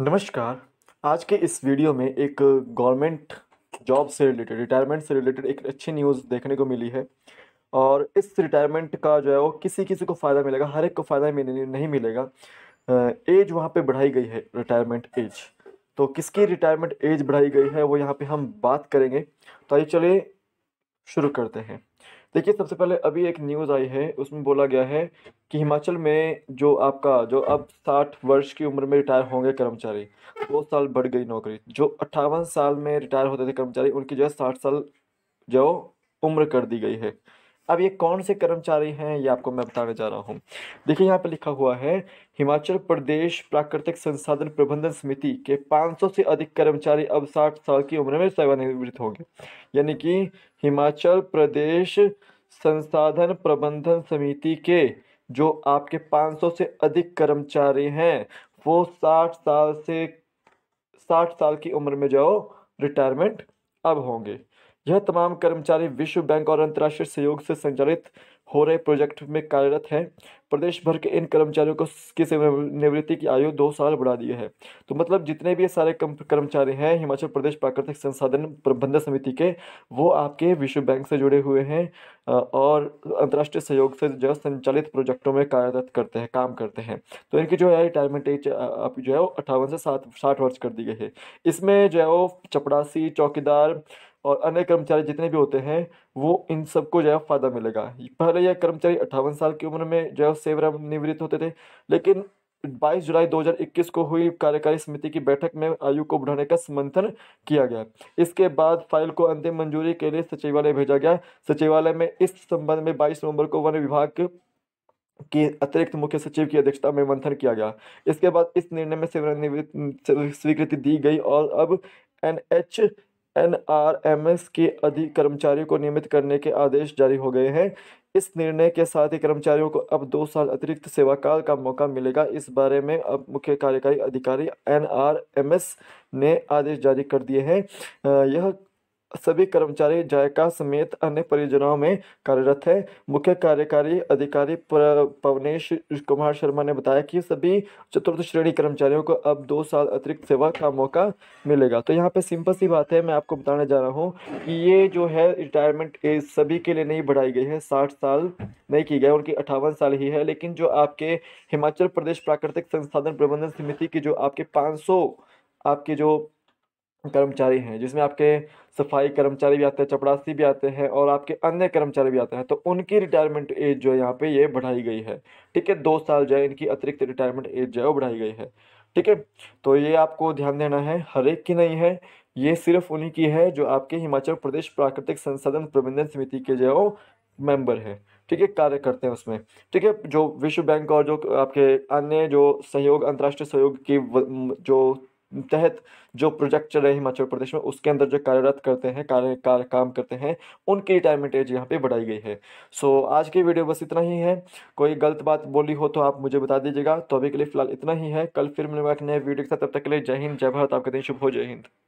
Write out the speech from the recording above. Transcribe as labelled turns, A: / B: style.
A: नमस्कार आज के इस वीडियो में एक गवर्नमेंट जॉब से रिलेटेड रिटायरमेंट से रिलेटेड एक अच्छी न्यूज़ देखने को मिली है और इस रिटायरमेंट का जो है वो किसी किसी को फ़ायदा मिलेगा हर एक को फ़ायदा नहीं मिलेगा एज वहाँ पे बढ़ाई गई है रिटायरमेंट एज तो किसकी रिटायरमेंट एज बढ़ाई गई है वो यहाँ पे हम बात करेंगे तो आइए चलिए शुरू करते हैं देखिए सबसे पहले अभी एक न्यूज़ आई है उसमें बोला गया है कि हिमाचल में जो आपका जो अब साठ वर्ष की उम्र में रिटायर होंगे कर्मचारी दो साल बढ़ गई नौकरी जो अट्ठावन साल में रिटायर होते थे कर्मचारी उनकी जो है साठ साल जो उम्र कर दी गई है अब ये कौन से कर्मचारी हैं ये आपको मैं बताने जा रहा हूँ देखिए यहाँ पर लिखा हुआ है हिमाचल प्रदेश प्राकृतिक संसाधन प्रबंधन समिति के 500 से अधिक कर्मचारी अब 60 साल की उम्र में सेवानिवृत्त होंगे यानी कि हिमाचल प्रदेश संसाधन प्रबंधन समिति के जो आपके 500 से अधिक कर्मचारी हैं वो 60 साल से 60 साल की उम्र में जाओ रिटायरमेंट अब होंगे यह तमाम कर्मचारी विश्व बैंक और अंतर्राष्ट्रीय सहयोग से संचालित हो रहे प्रोजेक्ट में कार्यरत हैं प्रदेश भर के इन कर्मचारियों को की सेवानिवृत्ति की आयु दो साल बढ़ा दी है तो मतलब जितने भी सारे कर्मचारी हैं हिमाचल प्रदेश प्राकृतिक संसाधन प्रबंधन समिति के वो आपके विश्व बैंक से जुड़े हुए हैं और अंतर्राष्ट्रीय सहयोग से जो संचालित प्रोजेक्टों में कार्यरत करते हैं काम करते हैं तो इनकी जो है रिटायरमेंट एज आप जो है वो अट्ठावन से सात साठ वर्ष कर दी गई है इसमें जो है वो चपड़ासी चौकीदार और अन्य कर्मचारी जितने भी होते हैं वो इन सबको जो है फ़ायदा मिलेगा पर वाले यह कर्मचारी अट्ठावन साल की उम्र में जो है सेवानिवृत्त होते थे लेकिन 22 जुलाई 2021 को हुई कार्यकारी समिति की बैठक में आयु को बढ़ाने का समर्थन किया गया इसके बाद फाइल को अंतिम मंजूरी के लिए सचिवालय भेजा गया सचिवालय में इस संबंध में 22 नवंबर को वन विभाग के अतिरिक्त मुख्य सचिव की अध्यक्षता में मंथन किया गया इसके बाद इस निर्णय में सेवानिवृत्त स्वीकृति दी गई और अब एन एनआरएमएस के अधिक कर्मचारियों को नियमित करने के आदेश जारी हो गए हैं इस निर्णय के साथ ही कर्मचारियों को अब दो साल अतिरिक्त सेवाकाल का मौका मिलेगा इस बारे में अब मुख्य कार्यकारी अधिकारी एनआरएमएस ने आदेश जारी कर दिए हैं यह सभी कर्मचारी जायका समेत अन्य परियोजनाओं में कार्यरत है मुख्य कार्यकारी अधिकारी पवनेश कुमार शर्मा ने बताया कि सभी चतुर्थ श्रेणी कर्मचारियों को अब दो साल अतिरिक्त सेवा का मौका मिलेगा तो यहाँ पे सिंपल सी बात है मैं आपको बताने जा रहा हूँ कि ये जो है रिटायरमेंट एज सभी के लिए नहीं बढ़ाई गई है साठ साल नहीं की गई उनकी अट्ठावन साल ही है लेकिन जो आपके हिमाचल प्रदेश प्राकृतिक संसाधन प्रबंधन समिति की जो आपके पाँच आपके जो कर्मचारी हैं जिसमें आपके सफाई कर्मचारी भी आते हैं चपड़ासी भी आते हैं और आपके अन्य कर्मचारी भी आते हैं तो उनकी रिटायरमेंट एज जो है यहाँ पे ये बढ़ाई गई है ठीक है दो साल जो है इनकी अतिरिक्त रिटायरमेंट एज जो है वो बढ़ाई गई है ठीक है तो ये आपको ध्यान देना है हर एक की नहीं है ये सिर्फ उन्हीं की है जो आपके हिमाचल प्रदेश प्राकृतिक संसाधन प्रबंधन समिति के जो है मेंबर है ठीक है कार्य करते हैं उसमें ठीक है जो विश्व बैंक और जो आपके अन्य जो सहयोग अंतर्राष्ट्रीय सहयोग की जो तहत जो प्रोजेक्ट चल रहे हैं हिमाचल प्रदेश में उसके अंदर जो कार्यरत करते हैं कार्य कार, काम करते हैं उनकी रिटायरमेंट एज यहाँ पे बढ़ाई गई है सो so, आज की वीडियो बस इतना ही है कोई गलत बात बोली हो तो आप मुझे बता दीजिएगा तो अभी के लिए फिलहाल इतना ही है कल फिर मिलेगा एक नए वीडियो के साथ तब तक के लिए जय हिंद जय भारत आपका दिन शुभ हो जय हिंद